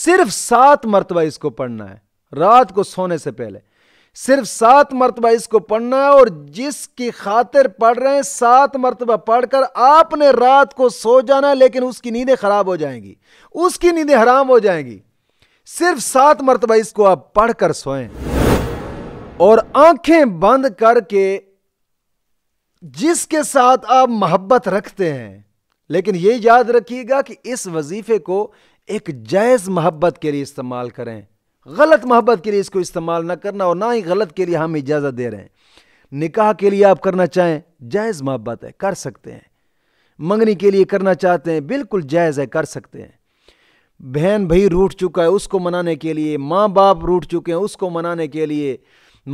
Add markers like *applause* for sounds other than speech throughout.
सिर्फ सात मरतबा इसको पढ़ना है रात को सोने से पहले सिर्फ सात मरतबा इसको पढ़ना है और जिसकी खातिर पढ़ रहे हैं सात मरतबा पढ़कर आपने रात को सो जाना लेकिन उसकी नींदें खराब हो जाएंगी उसकी नींदें हराम हो जाएंगी सिर्फ सात मरतबा इसको आप पढ़कर सोएं और आंखें बंद करके जिसके साथ आप मोहब्बत रखते हैं लेकिन यह याद रखिएगा कि इस वजीफे को एक जायज़ मोहब्बत के लिए इस्तेमाल करें गलत मोहब्बत के लिए इसको इस्तेमाल ना करना और ना ही गलत के लिए हम इजाज़त दे रहे हैं निकाह के लिए आप करना चाहें जायज़ मोहब्बत है कर सकते हैं मंगनी के लिए करना चाहते हैं बिल्कुल जायज़ है कर सकते हैं बहन भाई रूठ चुका है उसको मनाने के लिए माँ बाप रूठ चुके हैं उसको मनाने के लिए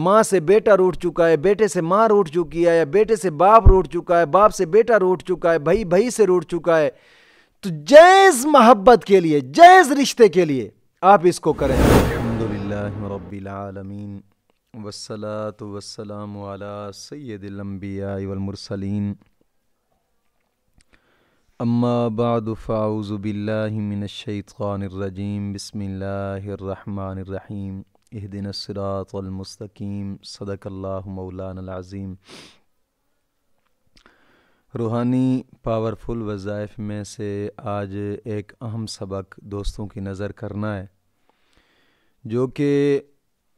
माँ से बेटा रूठ चुका है बेटे से माँ रूठ चुकी है या बेटे से बाप रूठ चुका है बाप से बेटा रूठ चुका है भाई भाई से रूठ चुका है तो जैज मोहब्बत के लिए जैज रिश्ते के लिए आप इसको करें अलहमदिल्लाबीआलमीन वसलात वसलाम सैदिलम्बियामरसलिन अम्मा बाद फ़ाउज़बिल्लिमिनशैतरजीम बसमीम एहदिनसरातमस्तकीम सदक मौलानज़ीम रूहानी पावरफुल वज़ाइफ में से आज एक अहम सबक दोस्तों की नज़र करना है जो कि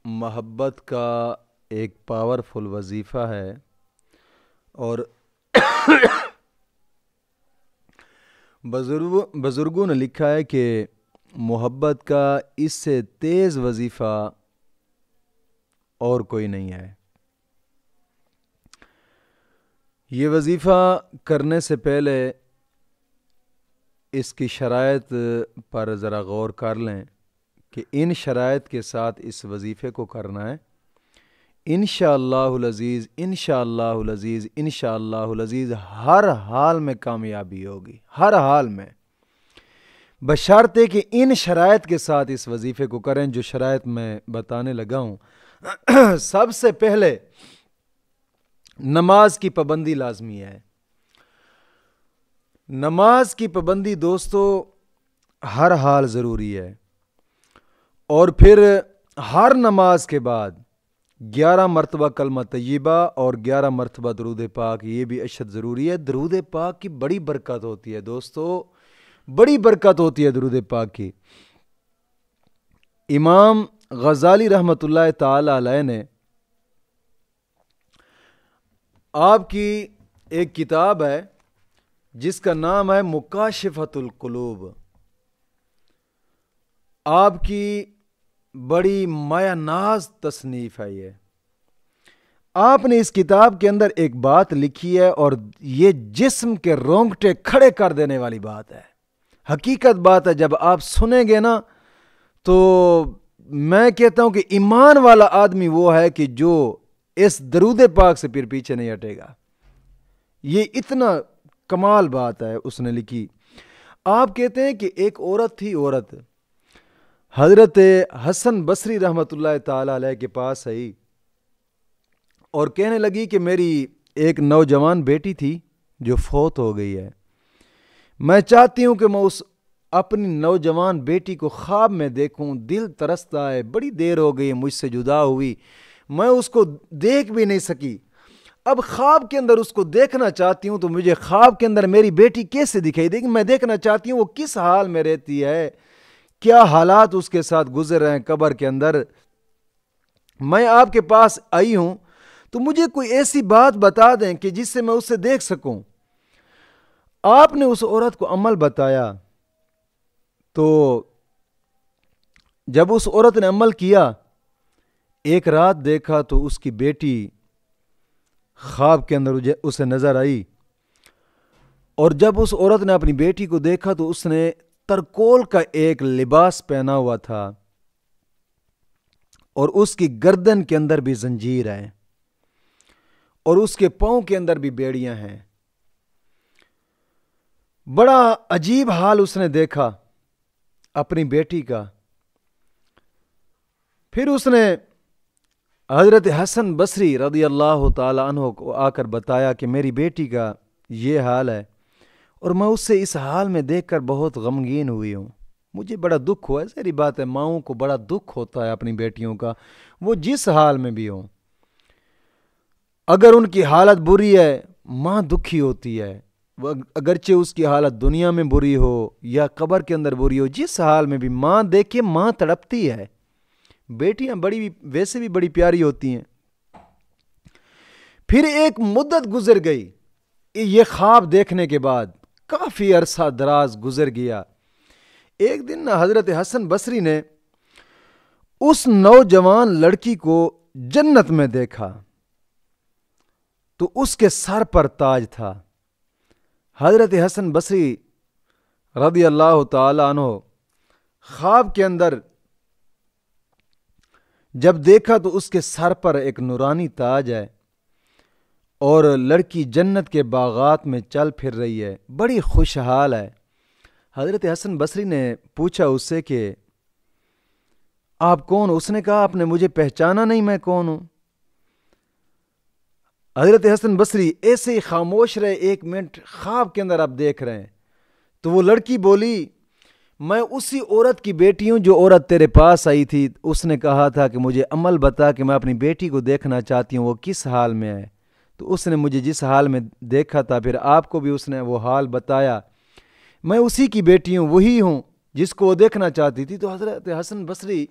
महब्बत का एक पावरफुल वजीफ़ा है और *coughs* बुजुर्ग बुज़ुर्गों ने लिखा है कि मोहब्बत का इससे तेज़ वजीफ़ा और कोई नहीं है ये वजीफ़ा करने से पहले इसकी शरात पर ज़रा गौर कर लें कि इन शरात के साथ इस वजीफ़े को करना है इन शज़ीज़ इन शज़ीज़ इन शज़ीज़ हर हाल में कामयाबी होगी हर हाल में बशर्ते कि इन शरात के साथ इस वजीफ़े को करें जो शरात मैं बताने लगा हूँ *clears throat* सबसे पहले नमाज की पाबंदी लाजमी है नमाज की पाबंदी दोस्तों हर हाल ज़रूरी है और फिर हर नमाज के बाद ग्यारह मरतबा कलमा तयबा और ग्यारह मरतबा दरूद पाक ये भी अशद ज़रूरी है दरूद पाक की बड़ी बरकत होती है दोस्तों बड़ी बरकत होती है दरूद पाक की इमाम गज़ाली रहमत ला ने आपकी एक किताब है जिसका नाम है कुलूब आपकी बड़ी मायानाज तसनीफ़ है ये आपने इस किताब के अंदर एक बात लिखी है और ये जिस्म के रोंगटे खड़े कर देने वाली बात है हकीकत बात है जब आप सुनेंगे ना तो मैं कहता हूं कि ईमान वाला आदमी वो है कि जो इस दरूद पाक से फिर पीछे नहीं हटेगा ये इतना कमाल बात है उसने लिखी आप कहते हैं कि एक औरत थी औरत हजरत हसन बसरी रहमत ताल के पास आई और कहने लगी कि मेरी एक नौजवान बेटी थी जो फोत हो गई है मैं चाहती हूं कि मैं उस अपनी नौजवान बेटी को ख्वाब में देखूं दिल तरसता है बड़ी देर हो गई मुझसे जुदा हुई मैं उसको देख भी नहीं सकी अब ख्वाब के अंदर उसको देखना चाहती हूँ तो मुझे ख्वाब के अंदर मेरी बेटी कैसे दिखाई देगी मैं देखना चाहती हूँ वो किस हाल में रहती है क्या हालात उसके साथ गुजर रहे हैं कब्र के अंदर मैं आपके पास आई हूँ तो मुझे कोई ऐसी बात बता दें कि जिससे मैं उसे देख सकूं आपने उस औरत को अमल बताया तो जब उस औरत ने अमल किया एक रात देखा तो उसकी बेटी ख्वाब के अंदर उसे नज़र आई और जब उस औरत ने अपनी बेटी को देखा तो उसने तरकोल का एक लिबास पहना हुआ था और उसकी गर्दन के अंदर भी जंजीर है और उसके पाँव के अंदर भी बेड़ियां हैं बड़ा अजीब हाल उसने देखा अपनी बेटी का फिर उसने हज़रत हसन बसरी रदी अल्लाह तु को आकर बताया कि मेरी बेटी का ये हाल है और मैं उससे इस हाल में देखकर बहुत गमगीन हुई हूँ मुझे बड़ा दुख हुआ सारी बात है माओ को बड़ा दुख होता है अपनी बेटियों का वो जिस हाल में भी हों अगर उनकी हालत बुरी है माँ दुखी होती है वह अगरचे उसकी हालत दुनिया में बुरी हो या कब्र के अंदर बुरी हो जिस हाल में भी माँ देखे माँ तड़पती है बेटियां बड़ी वैसे भी बड़ी प्यारी होती हैं फिर एक मुद्दत गुजर गई ये ख्वाब देखने के बाद काफ़ी अरसा दराज गुजर गया एक दिन हज़रत हसन बसरी ने उस नौजवान लड़की को जन्नत में देखा तो उसके सर पर ताज था हज़रत हसन बसरी रदी अल्लाह तहो के अंदर जब देखा तो उसके सर पर एक नुरानी ताज है और लड़की जन्नत के बागात में चल फिर रही है बड़ी खुशहाल है हज़रत हसन बसरी ने पूछा उससे कि आप कौन उसने कहा आपने मुझे पहचाना नहीं मैं कौन हूँ हज़रत हसन बसरी ऐसे ही खामोश रहे एक मिनट ख्वाब के अंदर आप देख रहे हैं तो वो लड़की बोली मैं उसी औरत की बेटी हूँ जो औरत तेरे पास आई थी उसने कहा था कि मुझे अमल बता कि मैं अपनी बेटी को देखना चाहती हूँ वो किस हाल में है तो उसने मुझे जिस हाल में देखा था फिर आपको भी उसने वो हाल बताया मैं उसी की बेटी हूँ वही हूँ जिसको वो देखना चाहती थी तो हज़रत हसन बसरी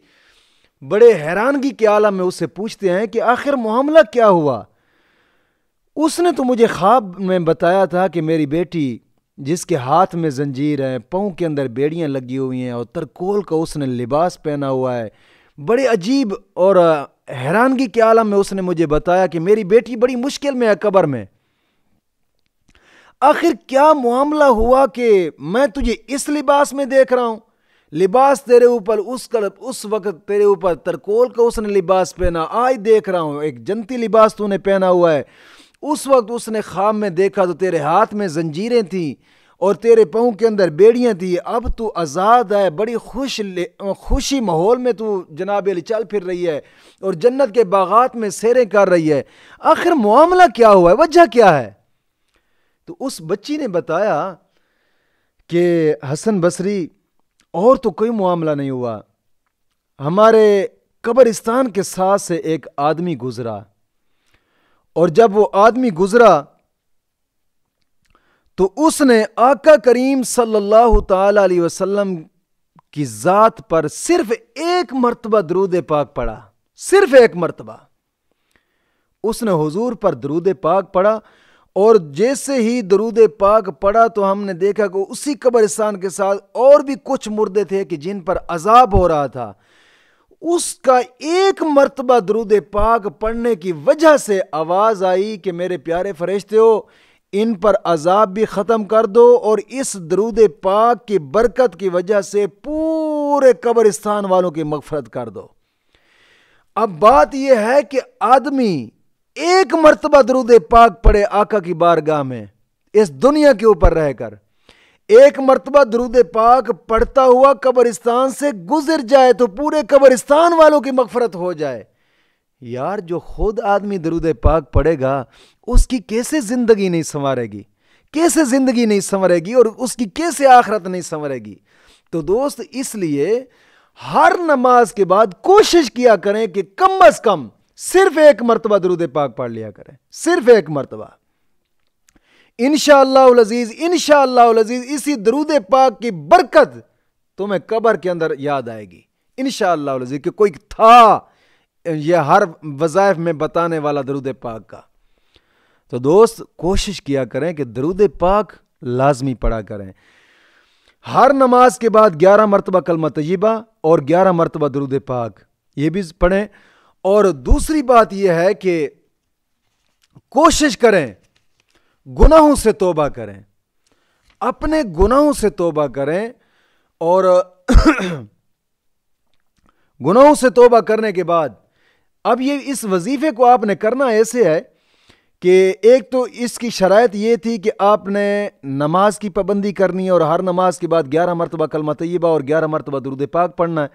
बड़े हैरानगी के आलम में उससे पूछते हैं कि आखिर मामला क्या हुआ उसने तो मुझे ख्वाब में बताया था कि मेरी बेटी जिसके हाथ में जंजीर है पाँव के अंदर बेड़ियाँ लगी हुई हैं और तरकोल का उसने लिबास पहना हुआ है बड़े अजीब और हैरानगी के आलम में उसने मुझे बताया कि मेरी बेटी बड़ी मुश्किल में है कबर में आखिर क्या मामला हुआ कि मैं तुझे इस लिबास में देख रहा हूँ लिबास तेरे ऊपर उस कल उस वक्त तेरे ऊपर तरकोल का उसने लिबास पहना आज देख रहा हूँ एक जनती लिबास तूने पहना हुआ है उस वक्त उसने ख्वाब में देखा तो तेरे हाथ में जंजीरें थीं और तेरे पाँव के अंदर बेड़ियाँ थी अब तू आज़ाद है बड़ी खुश खुशी माहौल में तू जनाब अली चल फिर रही है और जन्नत के बागात में सैरें कर रही है आखिर मामला क्या हुआ है वजह क्या है तो उस बच्ची ने बताया कि हसन बसरी और तो कोई मामला नहीं हुआ हमारे कब्रिस्तान के साथ से एक आदमी गुज़रा और जब वो आदमी गुजरा तो उसने आका करीम सल्लल्लाहु ताला अलैहि वसल्लम की ज़ात पर सिर्फ एक मरतबा दरूद पाक पढ़ा सिर्फ एक मरतबा उसने हुजूर पर दरूद पाक पढ़ा और जैसे ही दरूद पाक पढ़ा तो हमने देखा कि उसी कब्रिस्तान के साथ और भी कुछ मुर्दे थे कि जिन पर अजाब हो रहा था उसका एक मरतबा दरुद पाक पढ़ने की वजह से आवाज़ आई कि मेरे प्यारे फरिश्ते हो इन पर अजाब भी ख़त्म कर दो और इस दरुद पाक की बरकत की वजह से पूरे कब्रिस्तान वालों की मगफरत कर दो अब बात यह है कि आदमी एक मरतबा दरुद पाक पढ़े आका की बारगाह में इस दुनिया के ऊपर रहकर एक मरतबा दरूद पाक पढ़ता हुआ कब्रिस्तान से गुजर जाए तो पूरे कब्रिस्तान वालों की मफफरत हो जाए यार जो खुद आदमी दरूद पाक पढ़ेगा उसकी कैसे ज़िंदगी नहीं संवारेगी कैसे ज़िंदगी नहीं संवरेगी और उसकी कैसे आखरत नहीं संवरेगी तो दोस्त इसलिए हर नमाज के बाद कोशिश किया करें कि कम अज़ कम सिर्फ एक मरतबा दरूद पाक पढ़ लिया करें सिर्फ एक मरतबा इन शजीज़ इन शजीज़ इसी दरूद पाक की बरकत तुम्हें कबर के अंदर याद आएगी इन शजीज़ कि कोई था यह हर वज़ायफ में बताने वाला दरूद पाक का तो दोस्त कोशिश किया करें कि दरूद पाक लाजमी पढ़ा करें हर नमाज के बाद ग्यारह मरतबा कलमा तयबा और ग्यारह मरतबा दरूद पाक ये भी पढ़ें और दूसरी बात यह है कि कोशिश करें गुनाहों से तोबा करें अपने गुनाहों से तोबा करें और *clears throat* गुनाहों से तोबा करने के बाद अब ये इस वजीफे को आपने करना ऐसे है कि एक तो इसकी शरात ये थी कि आपने नमाज की पाबंदी करनी है और हर नमाज के बाद ग्यारह मरतबा कलमा तयबा और ग्यारह मरतबा दुरुद पाक पढ़ना है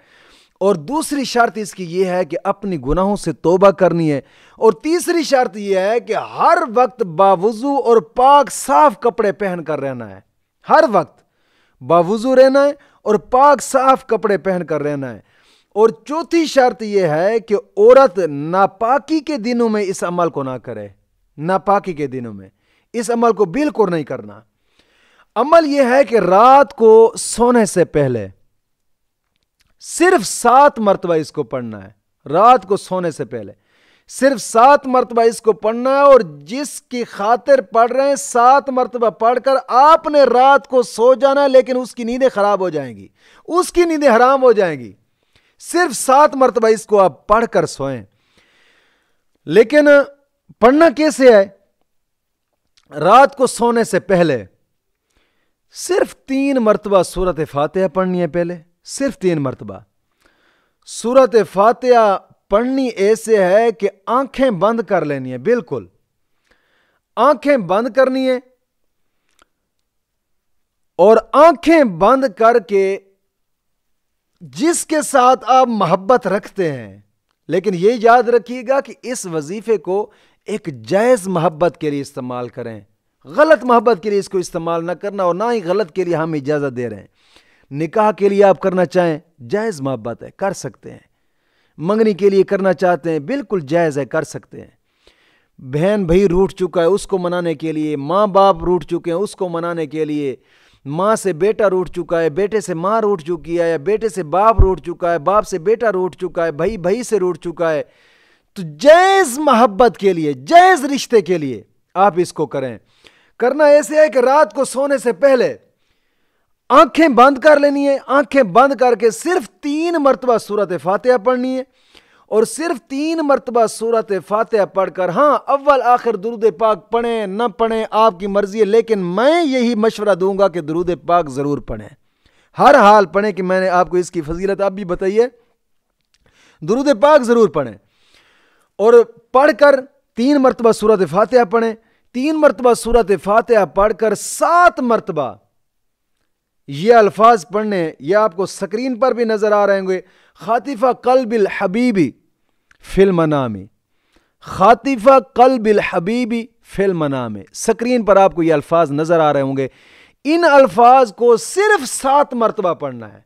और दूसरी शर्त इसकी यह है कि अपनी गुनाहों से तोबा करनी है और तीसरी शर्त यह है कि हर वक्त बावजू और पाक साफ कपड़े पहन कर रहना है हर वक्त बावजू रहना है और पाक साफ कपड़े पहन कर रहना है और चौथी शर्त यह है कि औरत नापाकी के दिनों में इस अमल को ना करे नापाकी के दिनों में इस अमल को बिल्कुल नहीं करना अमल यह है कि रात को सोने से पहले सिर्फ सात मरतबा इसको पढ़ना है रात को सोने से पहले सिर्फ सात मरतबा इसको पढ़ना है और जिसकी खातिर पढ़ रहे हैं सात मरतबा पढ़कर आपने रात को सो जाना लेकिन उसकी नींदें खराब हो जाएंगी उसकी नींदें हराम हो जाएंगी सिर्फ सात मरतबा इसको आप पढ़कर सोएं लेकिन पढ़ना कैसे है रात को सोने से पहले सिर्फ तीन मरतबा सूरत फातह पढ़नी है पहले सिर्फ तीन मरतबा सूरत फातिहा पढ़नी ऐसे है कि आंखें बंद कर लेनी है बिल्कुल आंखें बंद करनी है और आंखें बंद करके जिसके साथ आप मोहब्बत रखते हैं लेकिन यह याद रखिएगा कि इस वजीफे को एक जायज़ मोहब्बत के लिए इस्तेमाल करें गलत मोहब्बत के लिए इसको इस्तेमाल ना करना और ना ही गलत के लिए हम इजाज़त दे रहे हैं निकाह के लिए आप करना चाहें जायज़ मोहब्बत है कर सकते हैं मंगनी के लिए करना चाहते हैं बिल्कुल जायज़ है कर सकते हैं बहन भाई रूठ चुका है उसको मनाने के लिए माँ बाप रूठ चुके हैं उसको मनाने के लिए माँ से बेटा रूठ चुका है बेटे से माँ रूठ चुकी है या बेटे से बाप रूठ चुका है बाप से बेटा रूठ चुका है भाई भाई से रूठ चुका है तो जैज़ मोहब्बत के लिए जैज़ रिश्ते के लिए आप इसको करें करना ऐसे है कि रात को सोने से पहले आंखें बंद कर लेनी है आंखें बंद करके सिर्फ तीन मरतबा सूरत फातह पढ़नी है और सिर्फ तीन मरतबा सूरत फातह पढ़कर हाँ अव्वल आखिर दरूद पाक पढ़ें न पढ़ें आपकी मर्ज़ी है लेकिन मैं यही मशवरा दूंगा कि दरूद पाक ज़रूर पढ़ें हर हाल पढ़ें कि मैंने आपको इसकी फजीलत आप भी बताई है दरूद पाक ज़रूर पढ़ें और पढ़ कर तीन मरतबा सूरत फातह पढ़ें तीन मरतबा सूरत फातह पढ़कर सात मरतबा ये अल्फाज पढ़ने ये आपको स्क्रीन पर भी नज़र आ रहे होंगे खातिफा कल बिल हबीबी में खातिफा कल बिल हबीबी में स्क्रीन पर आपको ये अल्फाज नज़र आ रहे होंगे इन अल्फाज को सिर्फ सात मरतबा पढ़ना है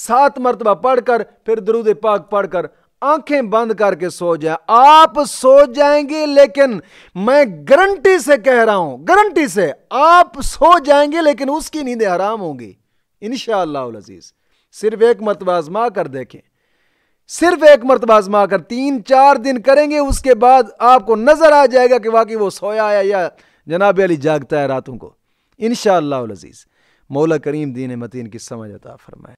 सात मरतबा पढ़कर फिर दरुद पाक पढ़कर आंखें बंद करके सो जाए आप सो जाएंगे लेकिन मैं गारंटी से कह रहा हूं गारंटी से आप सो जाएंगे लेकिन उसकी नींदें आराम होंगी इनशालाजीज सिर्फ एक मरतबाजमा कर देखें सिर्फ एक मरतबाजमा कर तीन चार दिन करेंगे उसके बाद आपको नजर आ जाएगा कि वाकई वो सोया है या जनाब अली जागता है रातों को इन मौला करीम दीन मतीन की समझ अता फरमाए